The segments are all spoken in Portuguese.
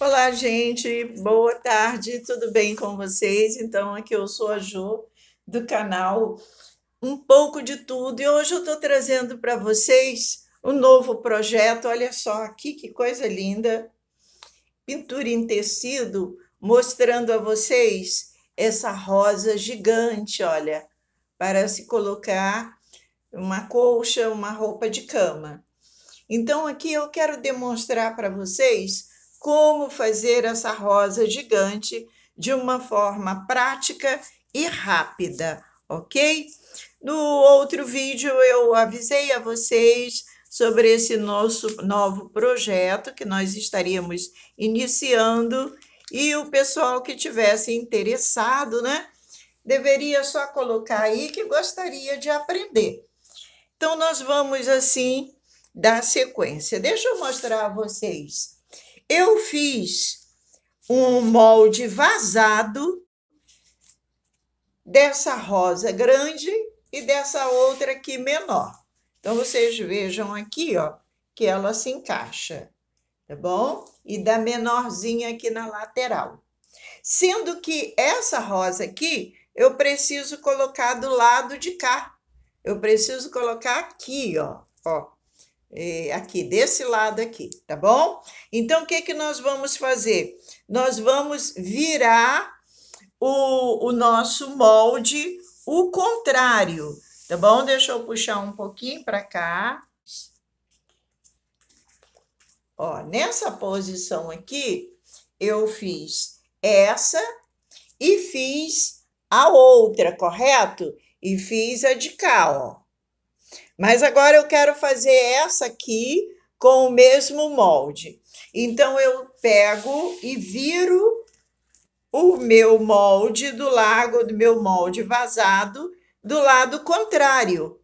Olá, gente. Boa tarde. Tudo bem com vocês? Então, aqui eu sou a Jo do canal Um pouco de tudo e hoje eu estou trazendo para vocês um novo projeto. Olha só aqui que coisa linda! Pintura em tecido, mostrando a vocês essa rosa gigante, olha, para se colocar uma colcha, uma roupa de cama. Então, aqui eu quero demonstrar para vocês como fazer essa rosa gigante de uma forma prática e rápida, ok? No outro vídeo eu avisei a vocês sobre esse nosso novo projeto que nós estaríamos iniciando e o pessoal que tivesse interessado, né, deveria só colocar aí que gostaria de aprender. Então nós vamos assim dar sequência. Deixa eu mostrar a vocês eu fiz um molde vazado dessa rosa grande e dessa outra aqui menor. Então, vocês vejam aqui, ó, que ela se encaixa, tá bom? E da menorzinha aqui na lateral. Sendo que essa rosa aqui, eu preciso colocar do lado de cá. Eu preciso colocar aqui, ó, ó, é, aqui, desse lado aqui, tá bom? Então, o que, que nós vamos fazer? Nós vamos virar o, o nosso molde o contrário, tá bom? Deixa eu puxar um pouquinho para cá. Ó, nessa posição aqui, eu fiz essa e fiz a outra, correto? E fiz a de cá, ó. Mas agora eu quero fazer essa aqui com o mesmo molde. Então eu pego e viro o meu molde do lago, do meu molde vazado, do lado contrário,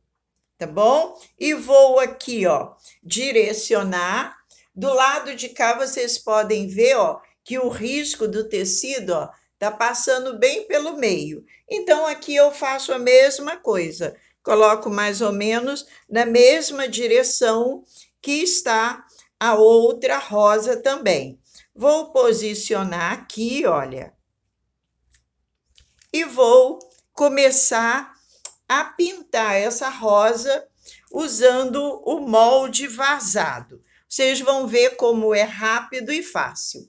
tá bom? E vou aqui, ó, direcionar. Do lado de cá vocês podem ver, ó, que o risco do tecido, ó, tá passando bem pelo meio. Então aqui eu faço a mesma coisa coloco mais ou menos na mesma direção que está a outra rosa também. Vou posicionar aqui, olha, e vou começar a pintar essa rosa usando o molde vazado. Vocês vão ver como é rápido e fácil.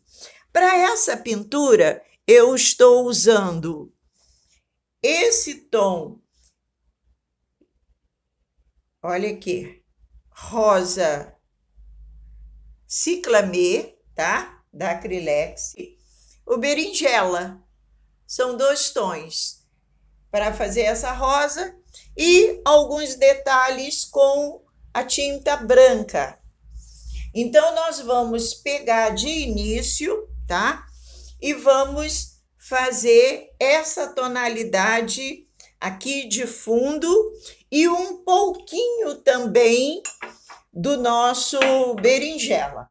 Para essa pintura, eu estou usando esse tom Olha aqui. Rosa ciclamê, tá? Da Acrilex. O berinjela. São dois tons para fazer essa rosa e alguns detalhes com a tinta branca. Então, nós vamos pegar de início, tá? E vamos fazer essa tonalidade aqui de fundo e um também do nosso berinjela.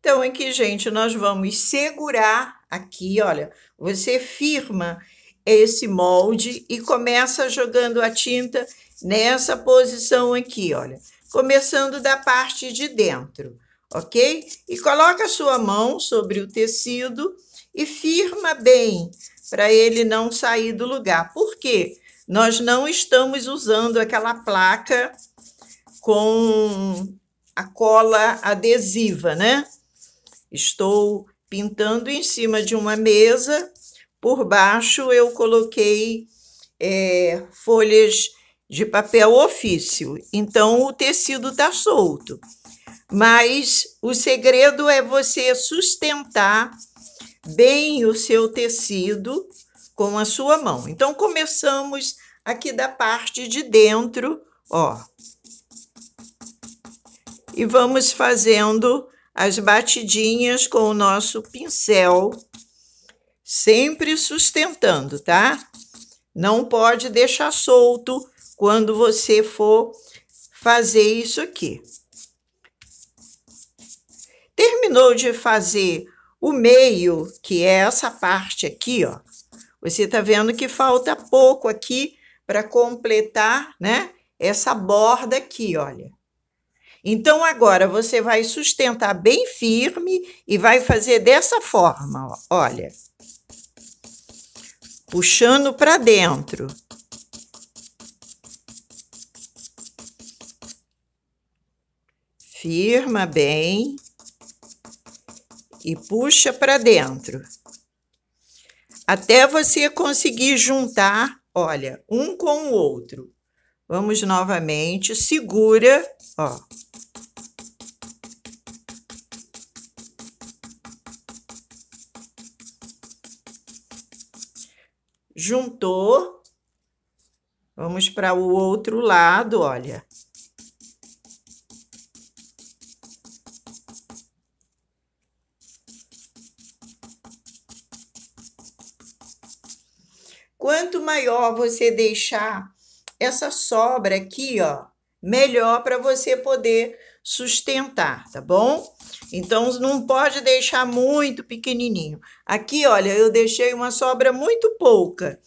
Então, aqui, gente, nós vamos segurar aqui, olha, você firma esse molde e começa jogando a tinta nessa posição aqui, olha. Começando da parte de dentro, ok? E coloca a sua mão sobre o tecido e firma bem, para ele não sair do lugar. Por quê? Porque nós não estamos usando aquela placa com a cola adesiva, né? Estou pintando em cima de uma mesa. Por baixo eu coloquei é, folhas de papel ofício. Então o tecido está solto. Mas o segredo é você sustentar bem o seu tecido com a sua mão. Então começamos aqui da parte de dentro, ó. E vamos fazendo as batidinhas com o nosso pincel, sempre sustentando, tá? Não pode deixar solto quando você for fazer isso aqui. Terminou de fazer o meio, que é essa parte aqui, ó. Você tá vendo que falta pouco aqui para completar, né? Essa borda aqui, olha. Então, agora você vai sustentar bem firme e vai fazer dessa forma, olha. Puxando para dentro. Firma bem e puxa para dentro. Até você conseguir juntar Olha, um com o outro. Vamos novamente, segura, ó. Juntou. Vamos para o outro lado, olha. maior você deixar essa sobra aqui, ó, melhor para você poder sustentar, tá bom? Então, não pode deixar muito pequenininho. Aqui, olha, eu deixei uma sobra muito pouca,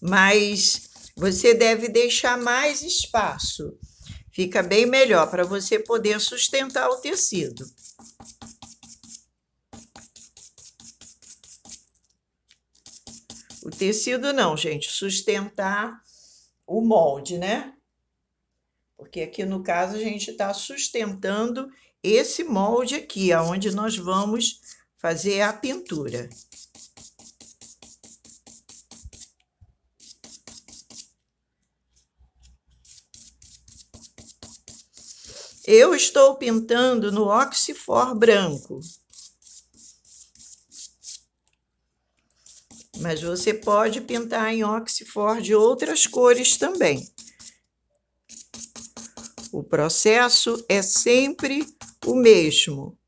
mas você deve deixar mais espaço. Fica bem melhor para você poder sustentar o tecido. O tecido não, gente, sustentar o molde, né? Porque aqui no caso a gente está sustentando esse molde aqui, aonde nós vamos fazer a pintura. Eu estou pintando no oxifor branco. mas você pode pintar em Oxford outras cores também. O processo é sempre o mesmo.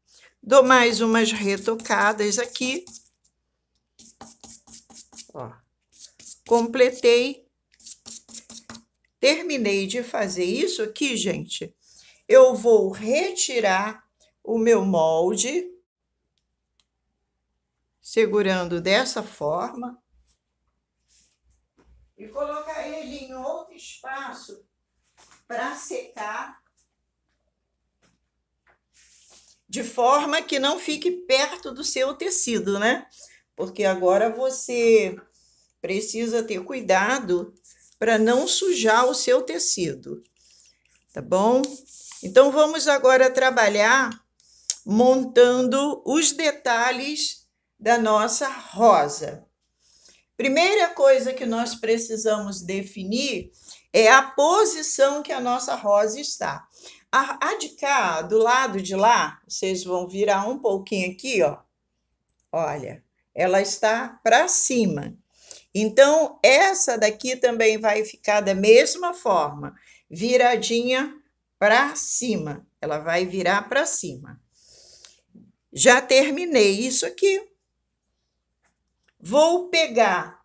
Dou mais umas retocadas aqui. Ó, completei. Terminei de fazer isso aqui, gente. Eu vou retirar o meu molde segurando dessa forma e colocar ele em outro espaço para secar, de forma que não fique perto do seu tecido, né? Porque agora você precisa ter cuidado para não sujar o seu tecido, tá bom? Então vamos agora trabalhar montando os detalhes da nossa rosa. Primeira coisa que nós precisamos definir é a posição que a nossa rosa está. A, a de cá, do lado de lá, vocês vão virar um pouquinho aqui, ó. Olha, ela está para cima. Então, essa daqui também vai ficar da mesma forma, viradinha para cima. Ela vai virar para cima. Já terminei isso aqui. Vou pegar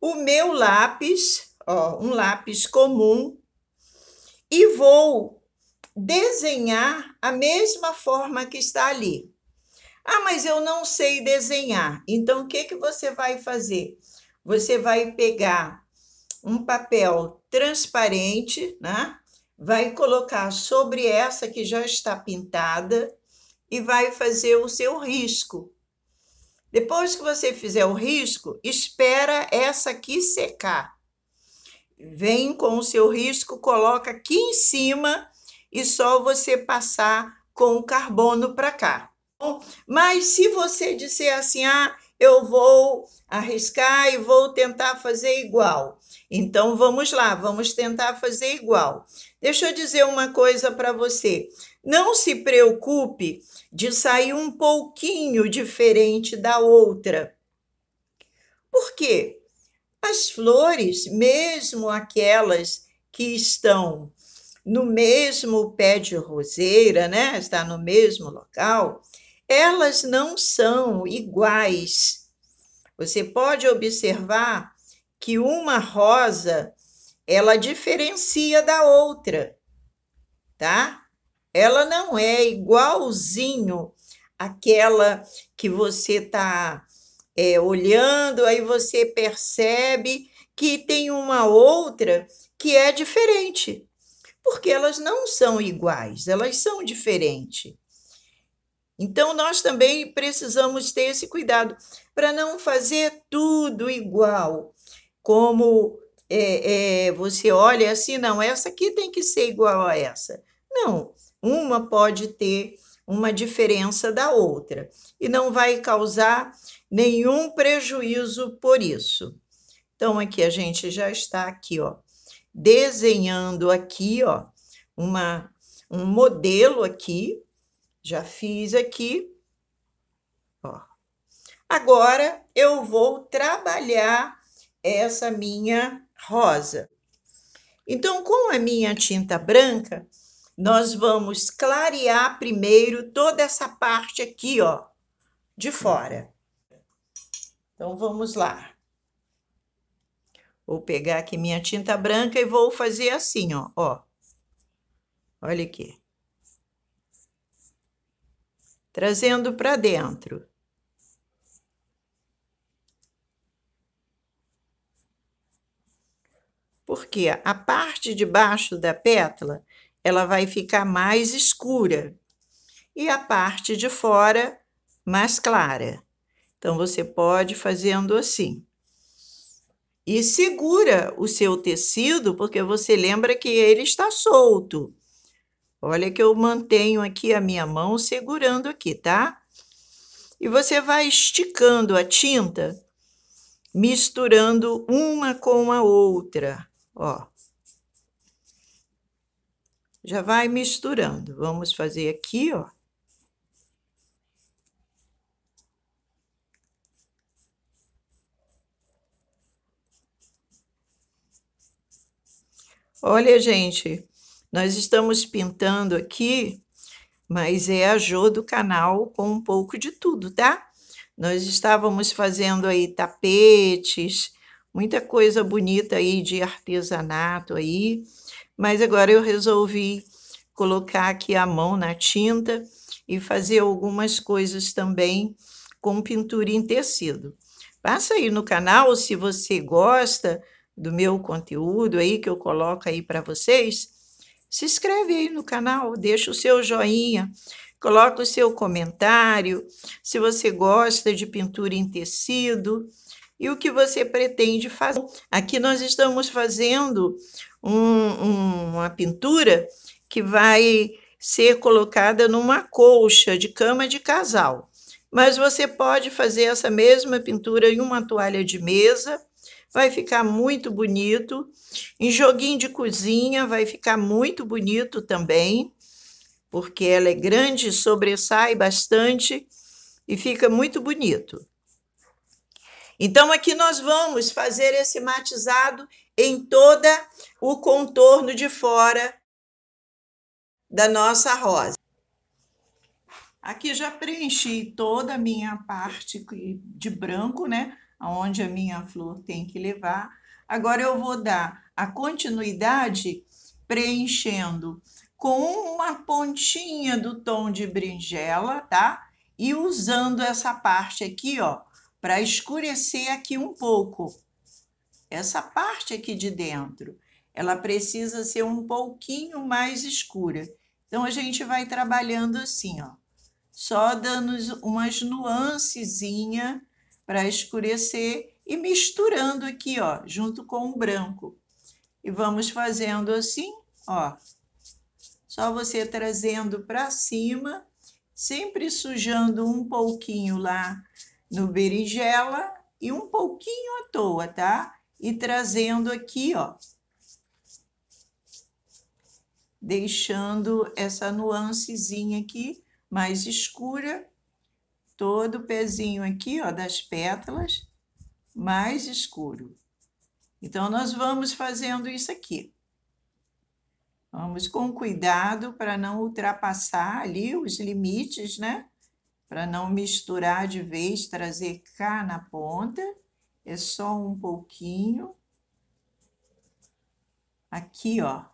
o meu lápis, ó, um lápis comum, e vou desenhar a mesma forma que está ali. Ah, mas eu não sei desenhar. Então, o que, que você vai fazer? Você vai pegar um papel transparente, né? Vai colocar sobre essa que já está pintada e vai fazer o seu risco. Depois que você fizer o risco, espera essa aqui secar. Vem com o seu risco, coloca aqui em cima e só você passar com o carbono para cá. Mas se você disser assim, ah, eu vou arriscar e vou tentar fazer igual. Então vamos lá, vamos tentar fazer igual. Deixa eu dizer uma coisa para você. Não se preocupe de sair um pouquinho diferente da outra. Por quê? As flores, mesmo aquelas que estão no mesmo pé de roseira, né? Está no mesmo local, elas não são iguais. Você pode observar que uma rosa ela diferencia da outra, tá? Ela não é igualzinho aquela que você tá é, olhando, aí você percebe que tem uma outra que é diferente, porque elas não são iguais, elas são diferentes. Então, nós também precisamos ter esse cuidado para não fazer tudo igual, como é, é, você olha assim, não, essa aqui tem que ser igual a essa. Não, uma pode ter uma diferença da outra e não vai causar nenhum prejuízo por isso. Então aqui a gente já está aqui, ó, desenhando aqui, ó, uma um modelo aqui, já fiz aqui, ó. Agora eu vou trabalhar essa minha rosa. Então, com a minha tinta branca, nós vamos clarear primeiro toda essa parte aqui, ó, de fora. Então, vamos lá. Vou pegar aqui minha tinta branca e vou fazer assim, ó, ó. Olha aqui. Trazendo para dentro. porque a parte de baixo da pétala ela vai ficar mais escura e a parte de fora mais clara. Então você pode fazendo assim. E segura o seu tecido, porque você lembra que ele está solto. Olha que eu mantenho aqui a minha mão segurando aqui, tá? E você vai esticando a tinta, misturando uma com a outra ó. Já vai misturando. Vamos fazer aqui, ó. Olha, gente, nós estamos pintando aqui, mas é a Jô do canal com um pouco de tudo, tá? Nós estávamos fazendo aí tapetes, muita coisa bonita aí de artesanato aí, mas agora eu resolvi colocar aqui a mão na tinta e fazer algumas coisas também com pintura em tecido. Passa aí no canal se você gosta do meu conteúdo aí que eu coloco aí para vocês. Se inscreve aí no canal, deixa o seu joinha, coloca o seu comentário, se você gosta de pintura em tecido e o que você pretende fazer. Aqui nós estamos fazendo um, um, uma pintura que vai ser colocada numa colcha de cama de casal. Mas você pode fazer essa mesma pintura em uma toalha de mesa, vai ficar muito bonito. Em joguinho de cozinha vai ficar muito bonito também, porque ela é grande, sobressai bastante e fica muito bonito. Então, aqui nós vamos fazer esse matizado em todo o contorno de fora da nossa rosa. Aqui já preenchi toda a minha parte de branco, né? Onde a minha flor tem que levar. Agora eu vou dar a continuidade preenchendo com uma pontinha do tom de brinjela, tá? E usando essa parte aqui, ó, para escurecer aqui um pouco. Essa parte aqui de dentro, ela precisa ser um pouquinho mais escura. Então a gente vai trabalhando assim, ó, só dando umas nuancezinha para escurecer e misturando aqui, ó, junto com o branco. E vamos fazendo assim, ó. Só você trazendo para cima, sempre sujando um pouquinho lá no berinjela e um pouquinho à toa, tá? E trazendo aqui, ó, deixando essa nuancezinha aqui mais escura, todo o pezinho aqui, ó, das pétalas, mais escuro. Então, nós vamos fazendo isso aqui. Vamos com cuidado para não ultrapassar ali os limites, né? para não misturar de vez, trazer cá na ponta, é só um pouquinho. Aqui, ó,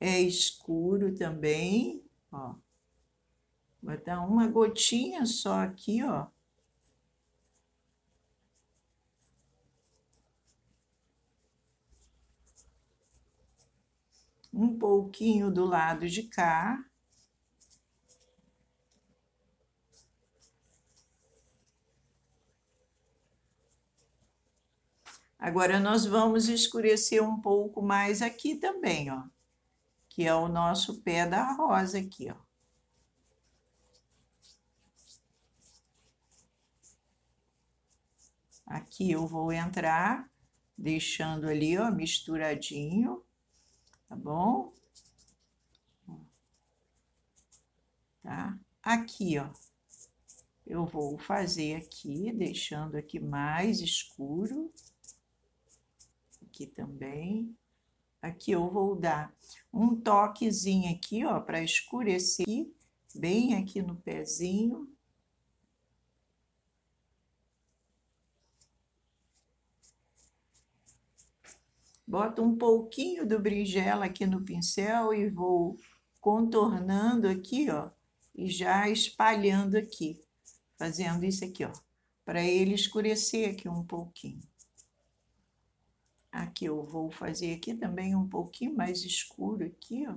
é escuro também, ó. Vou dar uma gotinha só aqui, ó. Um pouquinho do lado de cá. Agora nós vamos escurecer um pouco mais aqui também, ó, que é o nosso pé da rosa aqui, ó. Aqui eu vou entrar deixando ali, ó, misturadinho, tá bom? Tá? Aqui, ó, eu vou fazer aqui, deixando aqui mais escuro aqui também. Aqui eu vou dar um toquezinho aqui, ó, para escurecer, bem aqui no pezinho. Boto um pouquinho do brinjela aqui no pincel e vou contornando aqui, ó, e já espalhando aqui, fazendo isso aqui, ó, para ele escurecer aqui um pouquinho. Ah, aqui eu vou fazer aqui também um pouquinho mais escuro aqui, ó.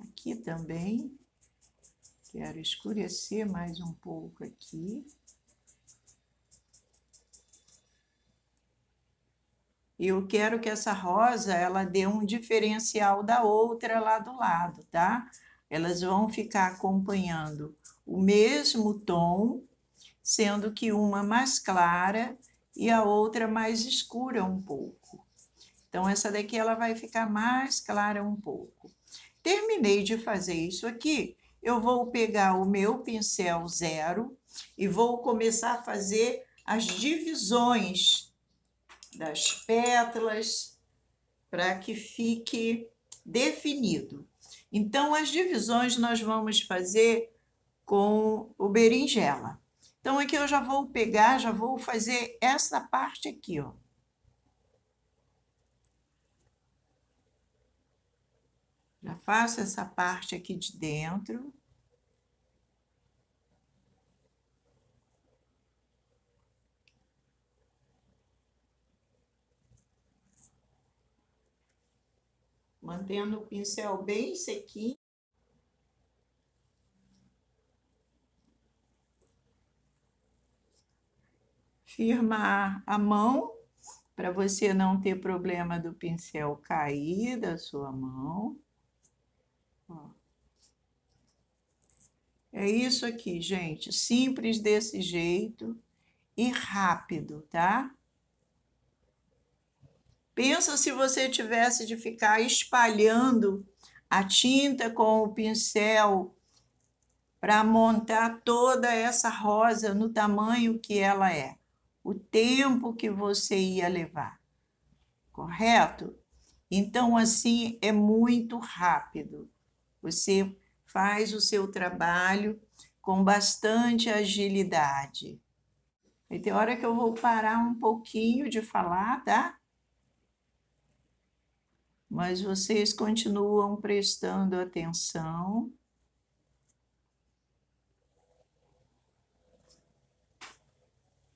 Aqui também. Quero escurecer mais um pouco aqui. E eu quero que essa rosa, ela dê um diferencial da outra lá do lado, tá? Elas vão ficar acompanhando o mesmo tom, sendo que uma mais clara e a outra mais escura um pouco. Então, essa daqui ela vai ficar mais clara um pouco. Terminei de fazer isso aqui, eu vou pegar o meu pincel zero e vou começar a fazer as divisões das pétalas para que fique definido. Então, as divisões nós vamos fazer com o berinjela. Então aqui é eu já vou pegar, já vou fazer essa parte aqui, ó. Já faço essa parte aqui de dentro. Mantendo o pincel bem sequinho. firmar a mão para você não ter problema do pincel cair da sua mão. Ó. É isso aqui, gente. Simples desse jeito e rápido, tá? Pensa se você tivesse de ficar espalhando a tinta com o pincel para montar toda essa rosa no tamanho que ela é o tempo que você ia levar, correto? Então, assim, é muito rápido. Você faz o seu trabalho com bastante agilidade. tem hora que eu vou parar um pouquinho de falar, tá? Mas vocês continuam prestando atenção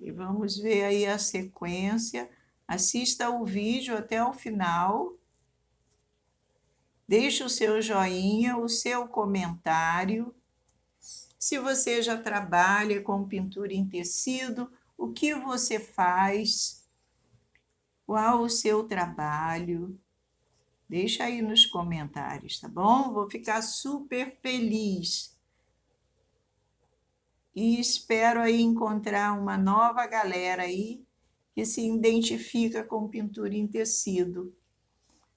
E vamos ver aí a sequência. Assista o vídeo até o final. Deixe o seu joinha, o seu comentário. Se você já trabalha com pintura em tecido, o que você faz? Qual o seu trabalho? Deixa aí nos comentários, tá bom? Vou ficar super feliz e espero aí encontrar uma nova galera aí que se identifica com pintura em tecido.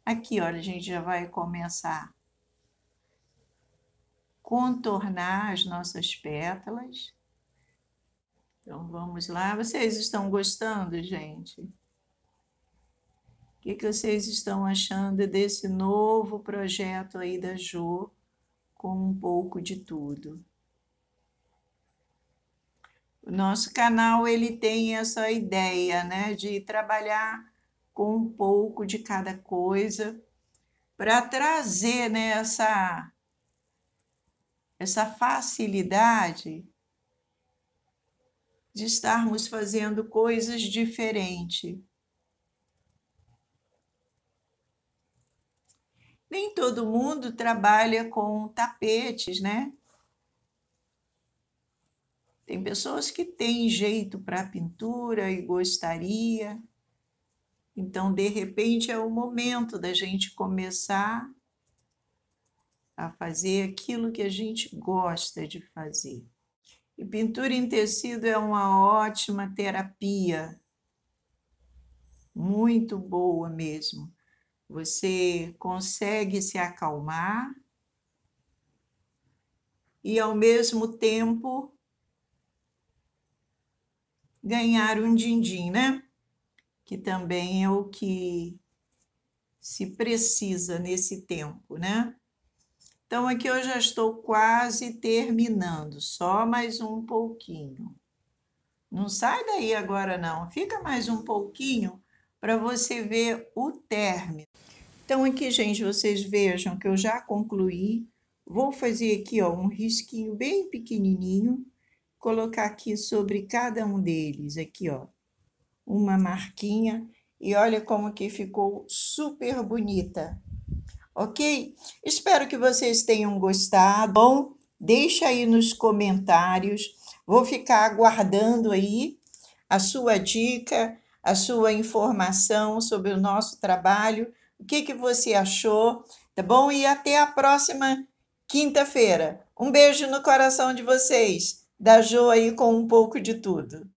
Aqui, olha, a gente já vai começar a contornar as nossas pétalas. Então vamos lá. Vocês estão gostando, gente? O que, que vocês estão achando desse novo projeto aí da Jo com um pouco de tudo? O nosso canal ele tem essa ideia, né, de trabalhar com um pouco de cada coisa para trazer né, essa, essa facilidade de estarmos fazendo coisas diferentes. Nem todo mundo trabalha com tapetes, né? Tem pessoas que têm jeito para pintura e gostaria. Então, de repente, é o momento da gente começar a fazer aquilo que a gente gosta de fazer. E pintura em tecido é uma ótima terapia, muito boa mesmo. Você consegue se acalmar e, ao mesmo tempo, ganhar um din-din, né? Que também é o que se precisa nesse tempo, né? Então aqui eu já estou quase terminando, só mais um pouquinho. Não sai daí agora não, fica mais um pouquinho para você ver o término. Então aqui, gente, vocês vejam que eu já concluí. Vou fazer aqui ó, um risquinho bem pequenininho colocar aqui sobre cada um deles, aqui, ó, uma marquinha. E olha como que ficou super bonita. Ok? Espero que vocês tenham gostado. Bom, deixa aí nos comentários. Vou ficar aguardando aí a sua dica, a sua informação sobre o nosso trabalho. O que, que você achou? Tá bom? E até a próxima quinta-feira. Um beijo no coração de vocês da Jo aí com um pouco de tudo.